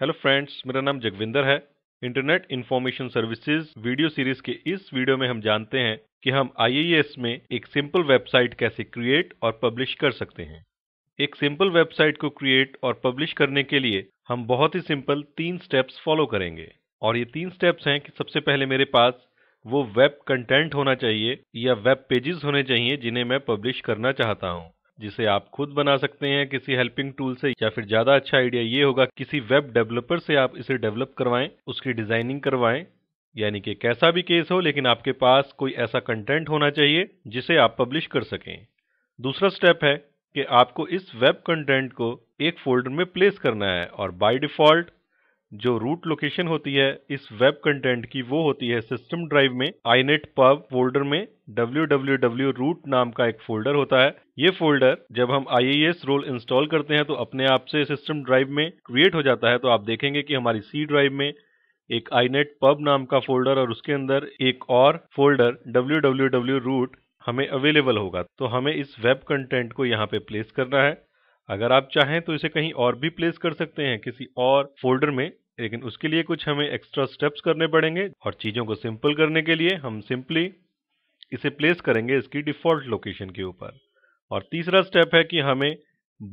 hello friends मेरा नाम जगविंदर है internet information services video series के इस वीडियो में हम जानते हैं कि हम आईएएस में एक सिंपल वेबसाइट कैसे क्रिएट और पब्लिश कर सकते हैं एक सिंपल वेबसाइट को क्रिएट और पब्लिश करने के लिए हम बहुत ही सिंपल तीन स्टेप्स फॉलो करेंगे और ये तीन स्टेप्स हैं कि सबसे पहले मेरे पास वो वेब कंटेंट होना चाहिए या वेब पेजेस होने चाहिए जिन्हें मैं पब्लिश करना चाहता हूँ जिसे आप खुद बना सकते हैं किसी हेल्पिंग टूल से या फिर ज़्यादा अच्छा आइडिया ये होगा किसी वेब डेवलपर से आप इसे डेवलप करवाएं उसकी डिज़ाइनिंग करवाएं यानी कि कैसा भी केस हो लेकिन आपके पास कोई ऐसा कंटेंट होना चाहिए जिसे आप पब्लिश कर सकें दूसरा स्टेप है कि आपको इस वेब कंटेंट को एक फोल्डर में प्लेस करना है और बाय डिफ़ॉल्ट जो रूट लोकेशन होती है इस वेब कंटेंट की वो होती है सिस्टम ड्राइव में आईनेट पब फोल्डर में www root नाम का एक फोल्डर होता है ये फोल्डर जब हम एस रोल इंस्टॉल करते हैं तो अपने आप से सिस्टम ड्राइव में क्रिएट हो जाता है तो आप देखेंगे कि हमारी सी ड्राइव में एक नेट पब नाम का फोल्डर और उसके अंदर एक और फोल्डर www root हमें अवेलेबल होगा तो हमें इस वेब कंटेंट को यहाँ पे प्लेस करना है अगर आप चाहें तो इसे कहीं और भी प्लेस कर सकते हैं किसी और फोल्डर में लेकिन उसके लिए कुछ हमें एक्स्ट्रा स्टेप्स करने पड़ेंगे और चीज़ों को सिंपल करने के लिए हम सिंपली इसे प्लेस करेंगे इसकी डिफ़ॉल्ट लोकेशन के ऊपर और तीसरा स्टेप है कि हमें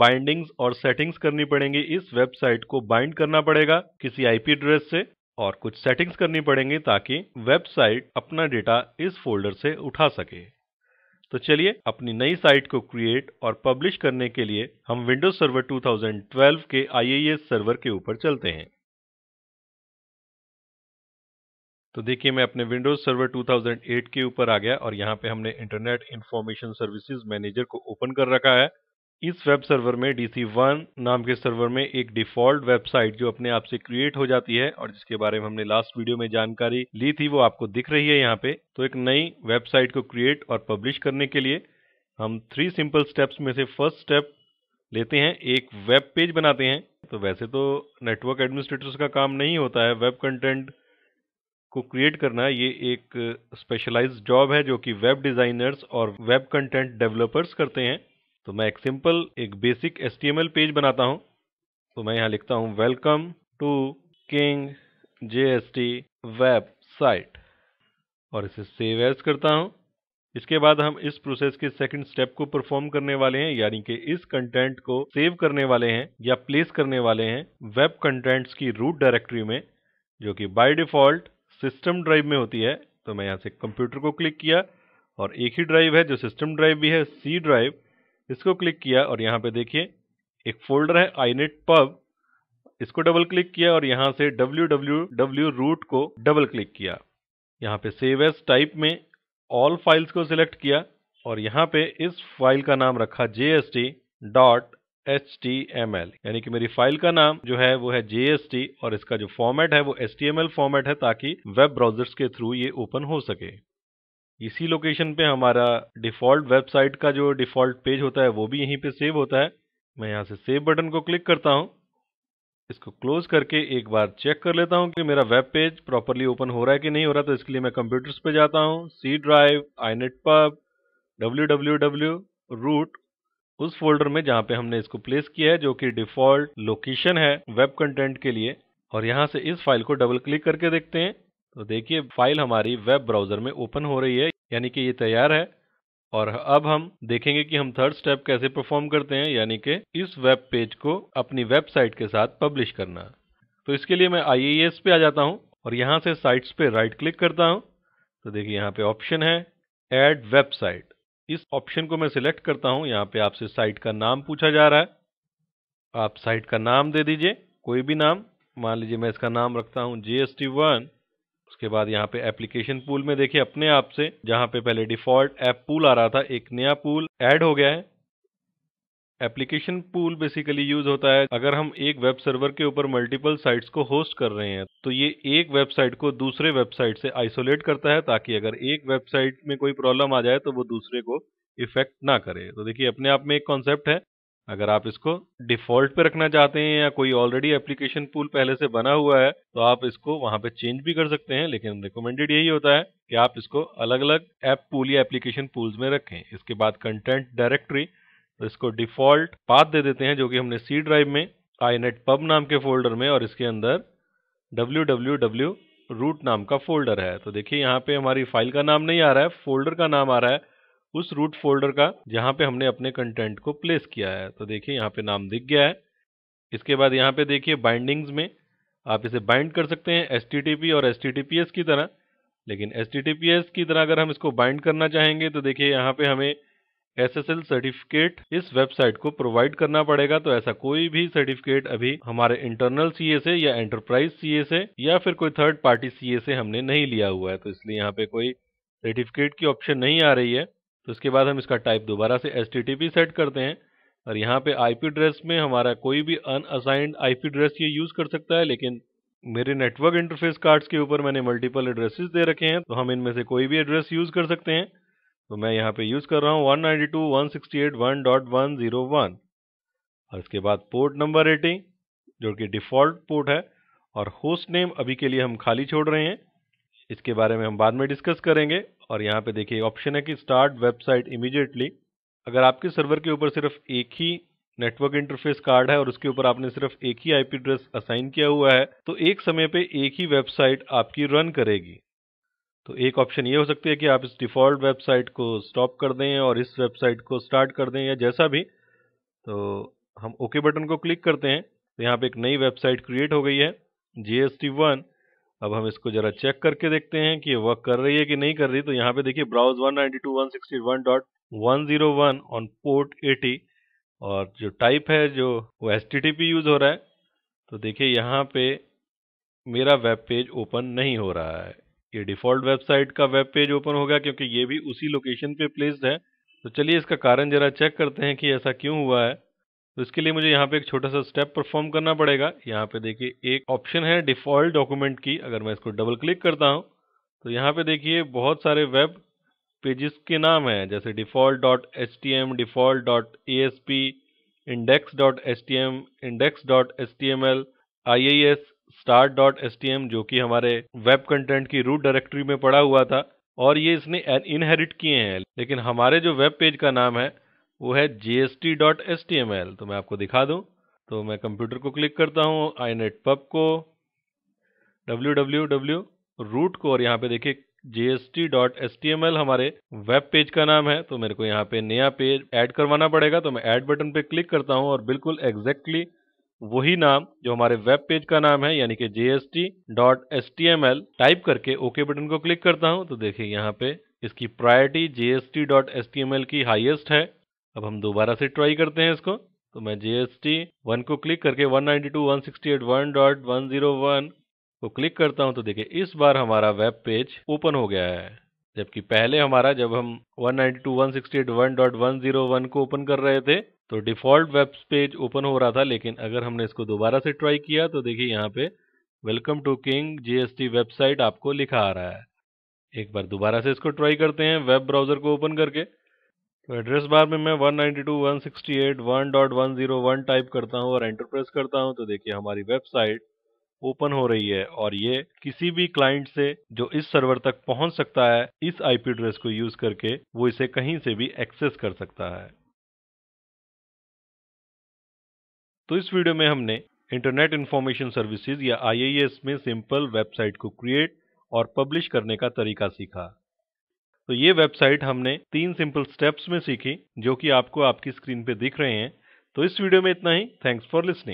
बाइंडिंग्स और सेटिंग्स करनी पड़ेंगी इस वेबसाइट को बाइंड करना पड़ेगा किसी आईपी एड्रेस से और कुछ सेटिंग्स करनी पड़ेंगी ताकि वेबसाइट अपना डेटा इस फोल्डर से उठा सके तो चलिए अपनी नई साइट को क्रिएट और पब्लिश करने के लिए हम विंडोज सर्वर 2012 के आईएएस सर्वर के ऊपर चलते हैं तो देखिए मैं अपने विंडोज सर्वर 2008 के ऊपर आ गया और यहाँ पे हमने इंटरनेट इंफॉर्मेशन सर्विसेज मैनेजर को ओपन कर रखा है इस वेब सर्वर में DC1 नाम के सर्वर में एक डिफ़ॉल्ट वेबसाइट जो अपने आप से क्रिएट हो जाती है और जिसके बारे में हमने लास्ट वीडियो में जानकारी ली थी वो आपको दिख रही है यहाँ पे तो एक नई वेबसाइट को क्रिएट और पब्लिश करने के लिए हम थ्री सिंपल स्टेप्स में से फर्स्ट स्टेप लेते हैं एक वेब पेज बनाते हैं तो वैसे तो नेटवर्क एडमिनिस्ट्रेटर्स का काम नहीं होता है वेब कंटेंट को क्रिएट करना ये एक स्पेशलाइज्ड जॉब है जो कि वेब डिज़ाइनर्स और वेब कंटेंट डेवलपर्स करते हैं तो मैं एक सिंपल एक बेसिक एस पेज बनाता हूँ तो मैं यहाँ लिखता हूँ welcome to king J S T website और इसे सेव एज करता हूँ इसके बाद हम इस प्रोसेस के सेकंड स्टेप को परफॉर्म करने वाले हैं यानी कि इस कंटेंट को सेव करने वाले हैं या प्लेस करने वाले हैं वेब कंटेंट्स की रूट डायरेक्टरी में जो कि बाय डिफॉल्ट सिस्टम ड्राइव में होती है तो मैं यहाँ से कंप्यूटर को क्लिक किया और एक ही ड्राइव है जो सिस्टम ड्राइव भी है सी ड्राइव इसको क्लिक किया और यहाँ पे देखिए एक फोल्डर है आईनेट पब इसको डबल क्लिक किया और यहाँ से डब्ल्यू डब्ल्यू डब्ल्यू रूट को डबल क्लिक किया यहाँ पे सेव एस टाइप में ऑल फाइल्स को सिलेक्ट किया और यहाँ पे इस फाइल का नाम रखा J S T dot H T M L यानी कि मेरी फाइल का नाम जो है वो है जे एस टी और इसका जो फॉर्मेट है वो H T M L format है ताकि वेब ब्राउजर्स के थ्रू ये ओपन हो सके इसी लोकेशन पे हमारा डिफ़ॉल्ट वेबसाइट का जो डिफ़ॉल्ट पेज होता है वो भी यहीं पे सेव होता है मैं यहाँ से सेव बटन को क्लिक करता हूँ इसको क्लोज करके एक बार चेक कर लेता हूँ कि मेरा वेब पेज प्रॉपरली ओपन हो रहा है कि नहीं हो रहा तो इसके लिए मैं कंप्यूटर्स पे जाता हूँ C drive inetpub W W W root उस फोल्डर में जहाँ पे हमने इसको प्लेस किया है जो कि डिफ़ॉल्ट लोकेशन है वेब कंटेंट के लिए और यहाँ से इस फाइल को डबल क्लिक करके देखते हैं तो देखिए फाइल हमारी वेब ब्राउज़र में ओपन हो रही है यानी कि ये तैयार है और अब हम देखेंगे कि हम थर्ड स्टेप कैसे परफॉर्म करते हैं यानी कि इस वेब पेज को अपनी वेबसाइट के साथ पब्लिश करना तो इसके लिए मैं आई पे आ जाता हूँ और यहाँ से साइट्स पे राइट क्लिक करता हूँ तो देखिए यहाँ पे ऑप्शन है एड वेबसाइट इस ऑप्शन को मैं सिलेक्ट करता हूँ यहाँ पे आपसे साइट का नाम पूछा जा रहा है आप साइट का नाम दे दीजिए कोई भी नाम मान लीजिए मैं इसका नाम रखता हूँ जी एस टी वन उसके बाद यहाँ पे एप्लीकेशन पूल में देखिए अपने आप से जहाँ पे पहले डिफॉल्ट ऐप पूल आ रहा था एक नया पूल ऐड हो गया है एप्लीकेशन पूल बेसिकली यूज होता है अगर हम एक वेब सर्वर के ऊपर मल्टीपल साइट्स को होस्ट कर रहे हैं तो ये एक वेबसाइट को दूसरे वेबसाइट से आइसोलेट करता है ताकि अगर एक वेबसाइट में कोई प्रॉब्लम आ जाए तो वो दूसरे को इफेक्ट ना करे तो देखिए अपने आप में एक कॉन्सेप्ट है अगर आप इसको डिफॉल्ट पे रखना चाहते हैं या कोई ऑलरेडी एप्लीकेशन पूल पहले से बना हुआ है तो आप इसको वहां पे चेंज भी कर सकते हैं लेकिन रिकमेंडेड यही होता है कि आप इसको अलग अलग ऐप पूल या एप्लीकेशन पूल्स में रखें इसके बाद कंटेंट डायरेक्टरी तो इसको डिफॉल्ट पाथ दे देते हैं जो कि हमने सी ड्राइव में आई नेट पब नाम के फोल्डर में और इसके अंदर डब्ल्यू डब्ल्यू डब्ल्यू रूट नाम का फोल्डर है तो देखिए यहाँ पे हमारी फाइल का नाम नहीं आ रहा है फोल्डर का नाम आ रहा है उस रूट फोल्डर का जहाँ पे हमने अपने कंटेंट को प्लेस किया है तो देखिए यहाँ पे नाम दिख गया है इसके बाद यहाँ पे देखिए बाइंडिंग्स में आप इसे बाइंड कर सकते हैं एस और एस की तरह लेकिन एस की तरह अगर हम इसको बाइंड करना चाहेंगे तो देखिए यहाँ पे हमें एस एस एल सर्टिफिकेट इस वेबसाइट को प्रोवाइड करना पड़ेगा तो ऐसा कोई भी सर्टिफिकेट अभी हमारे इंटरनल सी से या एंटरप्राइज सी से या फिर कोई थर्ड पार्टी सी से हमने नहीं लिया हुआ है तो इसलिए यहाँ पे कोई सर्टिफिकेट की ऑप्शन नहीं आ रही है तो इसके बाद हम इसका टाइप दोबारा से एस सेट करते हैं और यहाँ पे आईपी एड्रेस में हमारा कोई भी अनअसाइंड आईपी एड्रेस ये यूज़ कर सकता है लेकिन मेरे नेटवर्क इंटरफेस कार्ड्स के ऊपर मैंने मल्टीपल एड्रेसेस दे रखे हैं तो हम इनमें से कोई भी एड्रेस यूज़ कर सकते हैं तो मैं यहाँ पे यूज़ कर रहा हूँ one ninety two one sixty eight one dot one zero one और इसके बाद पोर्ट नंबर एटी जो कि डिफ़ॉल्ट पोर्ट है और होस्ट नेम अभी के लिए हम खाली छोड़ रहे हैं इसके बारे में हम बाद में डिस्कस करेंगे और यहाँ पे देखिए ऑप्शन है कि स्टार्ट वेबसाइट इमीडिएटली अगर आपके सर्वर के ऊपर सिर्फ एक ही नेटवर्क इंटरफेस कार्ड है और उसके ऊपर आपने सिर्फ एक ही आईपी एड्रेस असाइन किया हुआ है तो एक समय पे एक ही वेबसाइट आपकी रन करेगी तो एक ऑप्शन ये हो सकती है कि आप इस डिफ़ॉल्ट वेबसाइट को स्टॉप कर दें और इस वेबसाइट को स्टार्ट कर दें या जैसा भी तो हम ओके बटन को क्लिक करते हैं तो यहाँ पे एक नई वेबसाइट क्रिएट हो गई है जी एस टी वन अब हम इसको जरा चेक करके देखते हैं कि वर्क कर रही है कि नहीं कर रही तो यहाँ पे देखिए ब्राउज वन ऑन पोर्ट 80 और जो टाइप है जो वो एस यूज हो रहा है तो देखिए यहाँ पे मेरा वेब पेज ओपन नहीं हो रहा है ये डिफॉल्ट वेबसाइट का वेब पेज ओपन होगा क्योंकि ये भी उसी लोकेशन पे प्लेस्ड है तो चलिए इसका कारण जरा चेक करते हैं कि ऐसा क्यों हुआ है तो इसके लिए मुझे यहाँ पे एक छोटा सा स्टेप परफॉर्म करना पड़ेगा यहाँ पे देखिए एक ऑप्शन है डिफ़ॉल्ट डॉक्यूमेंट की अगर मैं इसको डबल क्लिक करता हूँ तो यहाँ पे देखिए बहुत सारे वेब पेजेस के नाम हैं जैसे default dot S T M default dot A S P index dot S T M index dot S T M L I I S start dot S T M जो कि हमारे web content की root directory में पड़ा हुआ था और ये इसने इनहेरिट किए हैं लेकिन हमारे जो वेब पेज का नाम है वो है G dot S T M L तो मैं आपको दिखा दूं तो मैं कंप्यूटर को क्लिक करता हूं आई नेट पब को डब्ल्यू डब्ल्यू डब्ल्यू रूट को और यहाँ पे देखिए G dot S T M L हमारे वेब पेज का नाम है तो मेरे को यहाँ पे नया पेज ऐड करवाना पड़ेगा तो मैं ऐड बटन पे क्लिक करता हूँ और बिल्कुल एग्जैक्टली वही नाम जो हमारे वेब पेज का नाम है यानी कि G dot S T M L type करके ओके बटन को क्लिक करता हूँ तो देखिए यहाँ पे इसकी priority G dot S T M L की हाईएस्ट है अब हम दोबारा से ट्राई करते हैं इसको तो मैं जी एस टी वन को क्लिक करके one ninety two one sixty eight one dot one zero one को क्लिक करता हूं तो देखिए इस बार हमारा वेब पेज ओपन हो गया है जबकि पहले हमारा जब हम one ninety two one sixty eight one dot one zero one को ओपन कर रहे थे तो डिफॉल्ट वेब पेज ओपन हो रहा था लेकिन अगर हमने इसको दोबारा से ट्राई किया तो देखिए यहाँ पे welcome to king GST website आपको लिखा आ रहा है एक बार दोबारा से इसको ट्राई करते हैं वेब ब्राउजर को ओपन करके तो एड्रेस बार में मैं 192.168.1.101 टाइप करता हूँ और एंटर प्रेस करता हूं तो देखिए हमारी वेबसाइट ओपन हो रही है और ये किसी भी क्लाइंट से जो इस सर्वर तक पहुंच सकता है इस आईपी एड्रेस को यूज करके वो इसे कहीं से भी एक्सेस कर सकता है तो इस वीडियो में हमने इंटरनेट इंफॉर्मेशन सर्विसेज या आईएएस में सिंपल वेबसाइट को क्रिएट और पब्लिश करने का तरीका सीखा तो ये वेबसाइट हमने तीन सिंपल स्टेप्स में सीखी जो कि आपको आपकी स्क्रीन पे दिख रहे हैं तो इस वीडियो में इतना ही थैंक्स फॉर लिसनिंग